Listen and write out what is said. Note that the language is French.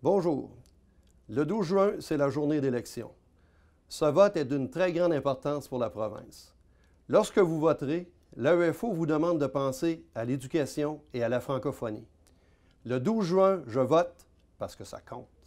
Bonjour. Le 12 juin, c'est la journée d'élection. Ce vote est d'une très grande importance pour la province. Lorsque vous voterez, l'AEFO vous demande de penser à l'éducation et à la francophonie. Le 12 juin, je vote parce que ça compte.